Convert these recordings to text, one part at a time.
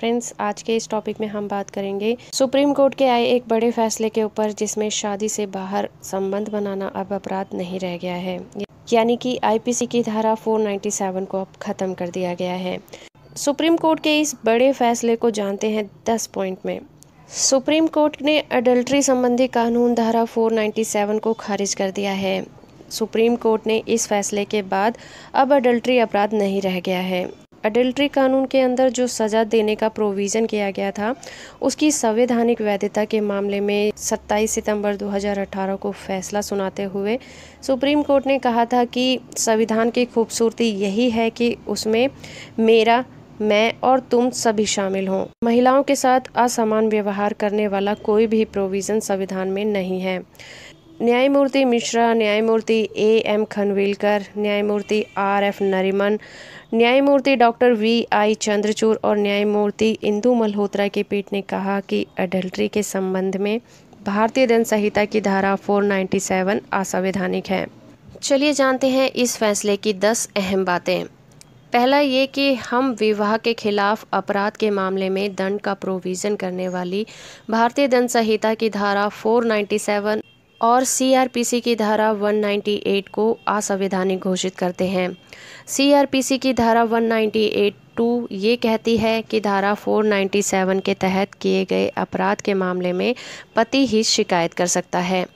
friends आज के इस टॉपिक में हम बात करेंगे सुप्रीम कोर्ट के आए एक बड़े फैसले के ऊपर जिसमें शादी से बाहर संबंध बनाना अब अपराध नहीं रह गया है यानी कि आईपीसी की धारा 497 को अब खत्म कर दिया गया है सुप्रीम कोर्ट के इस बड़े फैसले को जानते हैं दस पॉइंट में सुप्रीम कोर्ट ने अडल्ट्री संबंधी कानून धारा 497 को खारिज कर दिया है सुप्रीम कोर्ट ने इस फैसले के बाद अब अडल्ट्री अपराध नहीं रह गया है अडल्ट्री कानून के अंदर जो सज़ा देने का प्रोविज़न किया गया था उसकी संवैधानिक वैधता के मामले में 27 सितंबर 2018 को फैसला सुनाते हुए सुप्रीम कोर्ट ने कहा था कि संविधान की खूबसूरती यही है कि उसमें मेरा मैं और तुम सभी शामिल हों महिलाओं के साथ असमान व्यवहार करने वाला कोई भी प्रोविज़न संविधान में नहीं है न्यायमूर्ति मिश्रा न्यायमूर्ति ए एम खनविलकर न्यायमूर्ति आर एफ नरिमन न्यायमूर्ति डॉक्टर वी आई चंद्रचूर और न्यायमूर्ति इंदू मल्होत्रा की पीठ ने कहा कि अडल्ट्री के संबंध में भारतीय दंड संहिता की धारा 497 असंवैधानिक है चलिए जानते हैं इस फैसले की 10 अहम बातें पहला ये कि हम विवाह के खिलाफ अपराध के मामले में दंड का प्रोविज़न करने वाली भारतीय दंड संहिता की धारा 497 और सीआरपीसी की धारा 198 को असंवैधानिक घोषित करते हैं सीआरपीसी की धारा 198 टू ये कहती है कि धारा 497 के तहत किए गए अपराध के मामले में पति ही शिकायत कर सकता है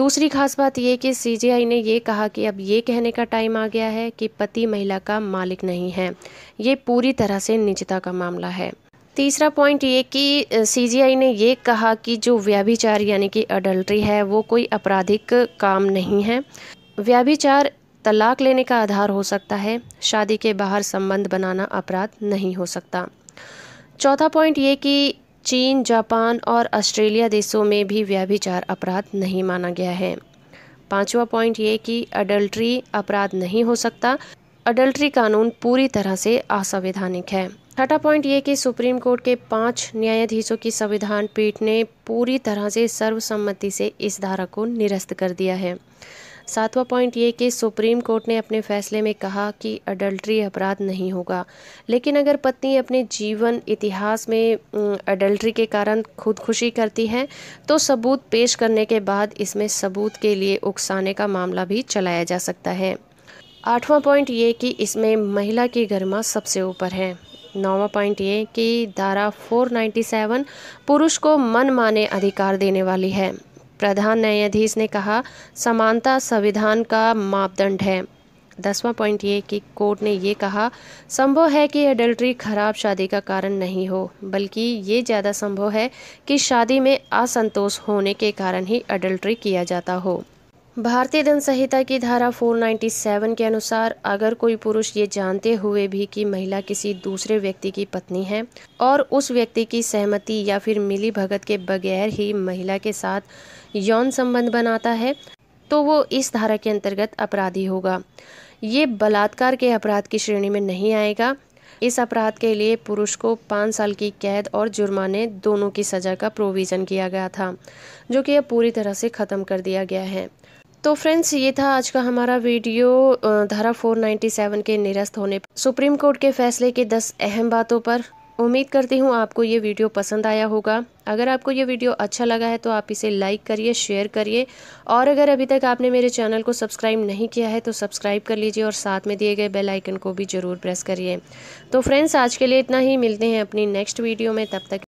दूसरी खास बात ये कि सीजीआई ने ये कहा कि अब ये कहने का टाइम आ गया है कि पति महिला का मालिक नहीं है ये पूरी तरह से निजता का मामला है तीसरा पॉइंट ये कि सीजीआई ने ये कहा कि जो व्याभिचार यानी कि अडल्ट्री है वो कोई आपराधिक काम नहीं है व्याभिचार तलाक लेने का आधार हो सकता है शादी के बाहर संबंध बनाना अपराध नहीं हो सकता चौथा पॉइंट ये कि चीन जापान और ऑस्ट्रेलिया देशों में भी व्याभिचार अपराध नहीं माना गया है पांचवा पॉइंट ये कि अडल्ट्री अपराध नहीं हो सकता अडल्ट्री कानून पूरी तरह से असंवैधानिक है छठा पॉइंट ये कि सुप्रीम कोर्ट के पांच न्यायाधीशों की संविधान पीठ ने पूरी तरह से सर्वसम्मति से इस धारा को निरस्त कर दिया है सातवां पॉइंट ये कि सुप्रीम कोर्ट ने अपने फैसले में कहा कि अडल्ट्री अपराध नहीं होगा लेकिन अगर पत्नी अपने जीवन इतिहास में अडल्ट्री के कारण खुदकुशी करती है तो सबूत पेश करने के बाद इसमें सबूत के लिए उकसाने का मामला भी चलाया जा सकता है आठवां पॉइंट ये कि इसमें महिला की गरिमा सबसे ऊपर है नौवा पॉइंट ये कि धारा 497 पुरुष को मनमाने अधिकार देने वाली है प्रधान न्यायाधीश ने कहा समानता संविधान का मापदंड है दसवां पॉइंट ये कि कोर्ट ने ये कहा संभव है कि एडल्ट्री खराब शादी का कारण नहीं हो बल्कि ये ज़्यादा संभव है कि शादी में असंतोष होने के कारण ही एडल्ट्री किया जाता हो भारतीय दंड संहिता की धारा 497 के अनुसार अगर कोई पुरुष ये जानते हुए भी कि महिला किसी दूसरे व्यक्ति की पत्नी है और उस व्यक्ति की सहमति या फिर मिली भगत के बगैर ही महिला के साथ यौन संबंध बनाता है तो वो इस धारा के अंतर्गत अपराधी होगा ये बलात्कार के अपराध की श्रेणी में नहीं आएगा इस अपराध के लिए पुरुष को पाँच साल की कैद और जुर्माने दोनों की सज़ा का प्रोविज़न किया गया था जो कि अब पूरी तरह से ख़त्म कर दिया गया है तो फ्रेंड्स ये था आज का हमारा वीडियो धारा 497 के निरस्त होने पर सुप्रीम कोर्ट के फैसले के 10 अहम बातों पर उम्मीद करती हूँ आपको ये वीडियो पसंद आया होगा अगर आपको ये वीडियो अच्छा लगा है तो आप इसे लाइक करिए शेयर करिए और अगर अभी तक आपने मेरे चैनल को सब्सक्राइब नहीं किया है तो सब्सक्राइब कर लीजिए और साथ में दिए गए बेलाइकन को भी ज़रूर प्रेस करिए तो फ्रेंड्स आज के लिए इतना ही मिलते हैं अपनी नेक्स्ट वीडियो में तब तक